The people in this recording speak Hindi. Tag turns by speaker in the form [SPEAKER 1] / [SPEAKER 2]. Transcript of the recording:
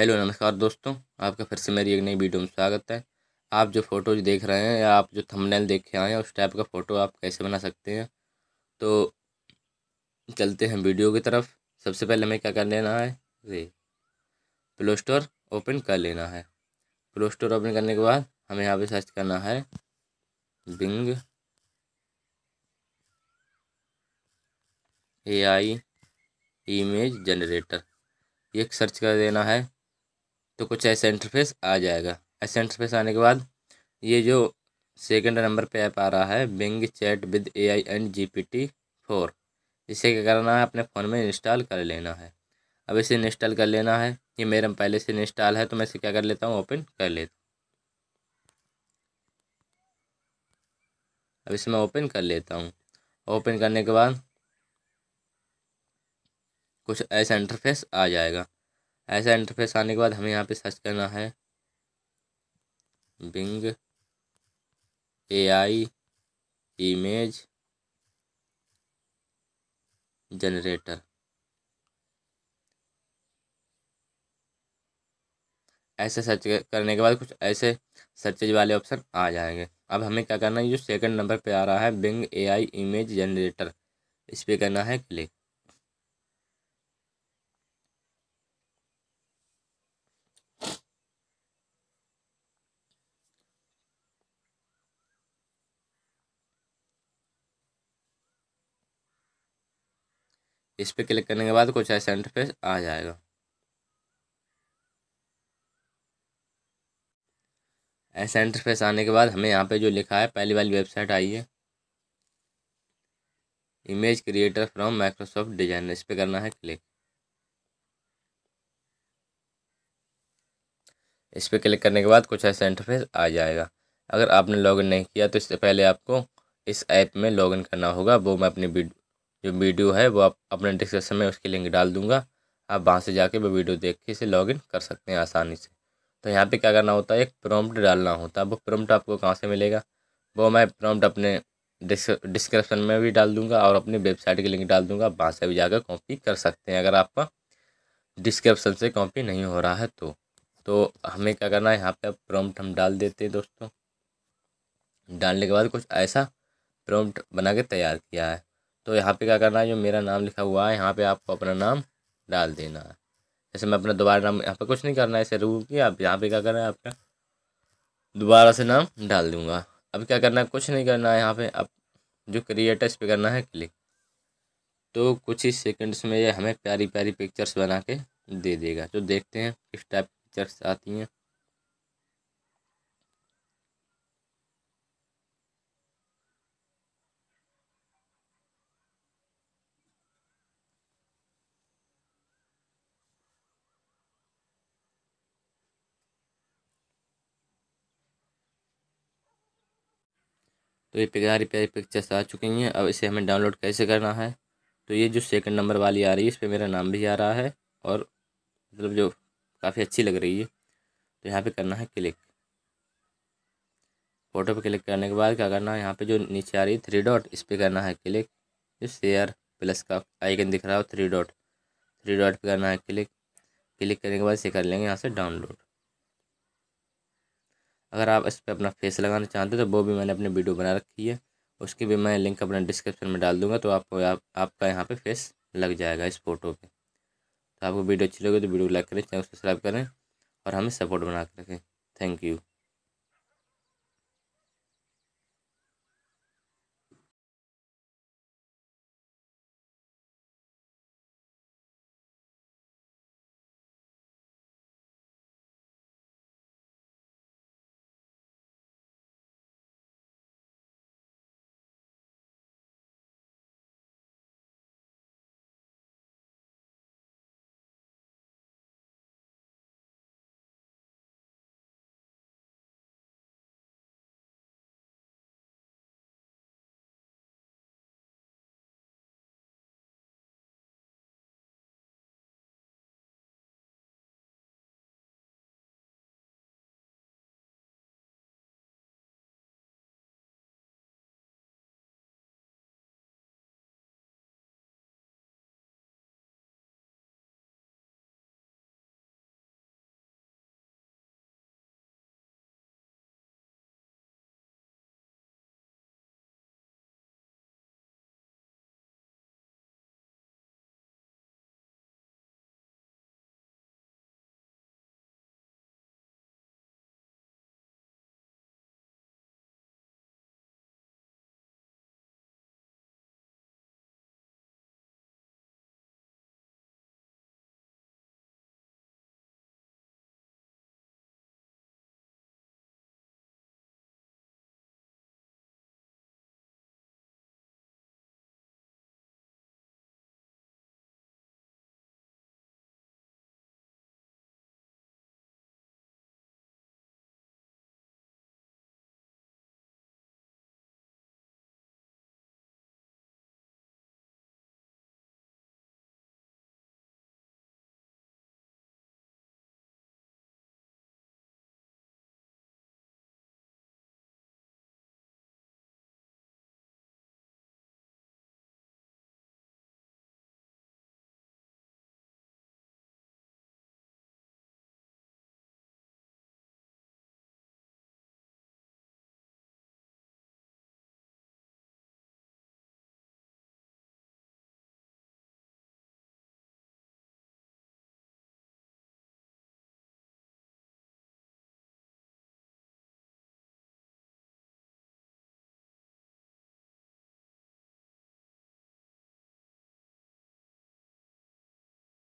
[SPEAKER 1] हेलो नमस्कार दोस्तों आपका फिर से मेरी एक नई वीडियो में स्वागत है आप जो फ़ोटोज देख रहे हैं या आप जो थंबनेल देख के आए हैं उस टाइप का फ़ोटो आप कैसे बना सकते हैं तो चलते हैं वीडियो की तरफ सबसे पहले हमें क्या कर लेना है ये प्लो स्टोर ओपन कर लेना है प्लो स्टोर ओपन करने के बाद हमें यहाँ पर सर्च करना है Bing A I image generator ये सर्च कर देना है तो कुछ ऐसा इंटरफेस आ जाएगा ऐसे इंटरफेस आने के बाद ये जो सेकंड नंबर पे ऐप आ रहा है Bing chat with A I and G P T four इसे क्या करना है अपने फ़ोन में इंस्टॉल कर लेना है अब इसे इंस्टॉल कर लेना है ये मेरे पहले से इंस्टॉल है तो मैं इसे क्या कर लेता हूँ ओपन कर लेता अब इसे मैं ओपन कर लेता हूँ ओपन करने के बाद कुछ ऐसा इंटरफेस आ जाएगा ऐसा इंटरफेस आने के बाद हमें यहाँ पे सर्च करना है बिंग आई इमेज जनरेटर ऐसे सर्च करने के बाद कुछ ऐसे सर्चेज वाले ऑप्शन आ जाएंगे अब हमें क्या करना है जो सेकंड नंबर पे आ रहा है बिंग एआई इमेज जनरेटर इस पर करना है क्लिक इस पर क्लिक करने के बाद कुछ ऐसा इंटरफेस आ जाएगा ऐसा इंटरफेस आने के बाद हमें यहाँ पे जो लिखा है पहली वाली वेबसाइट आई है image creator from Microsoft designer इस पर करना है क्लिक इस पर क्लिक करने के बाद कुछ ऐसा इंटरफेस आ जाएगा अगर आपने लॉगिन नहीं किया तो इससे पहले आपको इस ऐप में लॉगिन करना होगा वो मैं अपनी जो वीडियो है वो आप अपने डिस्क्रिप्शन में उसकी लिंक डाल दूंगा आप वहाँ से जाके वो वीडियो देख के इसे लॉगिन कर सकते हैं आसानी से तो यहाँ पे क्या करना होता है एक प्रॉम्प्ट डालना होता है वो प्रॉम्प्ट आपको कहाँ से मिलेगा वो मैं प्रॉम्प्ट अपने डिस्क्रिप्शन में भी डाल दूँगा और अपनी वेबसाइट की लिंक डाल दूँगा वहाँ से भी जाकर कॉपी कर सकते हैं अगर आपका डिस्क्रिप्शन से कॉपी नहीं हो रहा है तो तो हमें क्या करना है यहाँ पे प्रॉम्प्ट हम डाल देते हैं दोस्तों डालने के बाद कुछ ऐसा प्रॉम्प्ट बना के तैयार किया है तो यहाँ पे क्या करना है जो मेरा नाम लिखा हुआ है यहाँ पे आपको अपना नाम डाल देना है जैसे मैं अपना दोबारा नाम यहाँ पे कुछ नहीं करना है इसे रू किया आप यहाँ पे क्या करना है आपका दोबारा से नाम डाल दूँगा अब क्या करना है कुछ नहीं करना है यहाँ पे अब जो क्रिएटर इस पर करना है क्लिक तो कुछ ही सेकेंड्स में ये हमें प्यारी प्यारी पिक्चर्स बना के दे देगा जो तो देखते हैं किस टाइप पिक्चर्स आती हैं तो ये प्यारी प्यारी पिक्चर्स आ चुकी हैं अब इसे हमें डाउनलोड कैसे करना है तो ये जो सेकंड नंबर वाली आ रही है इस पर मेरा नाम भी आ रहा है और मतलब जो काफ़ी अच्छी लग रही है तो यहाँ पे करना है क्लिक फ़ोटो पे क्लिक करने के बाद क्या करना है यहाँ पे जो नीचे आ रही है थ्री डॉट इस पर करना है क्लिक जो शेयर प्लस का आइकन दिख रहा है थ्री डॉट थ्री डॉट पर करना है क्लिक क्लिक करने के बाद इसे कर लेंगे यहाँ से डाउनलोड अगर आप इस पर अपना फेस लगाना चाहते हैं तो वो भी मैंने अपनी वीडियो बना रखी है उसकी भी मैं लिंक अपना डिस्क्रिप्शन में डाल दूँगा तो आपको आप, आपका यहाँ पर फेस लग जाएगा इस फोटो पर तो आपको वीडियो अच्छी लगे तो वीडियो लाइक करें चैनल सब्सक्राइब करें और हमें सपोर्ट बना कर रखें थैंक यू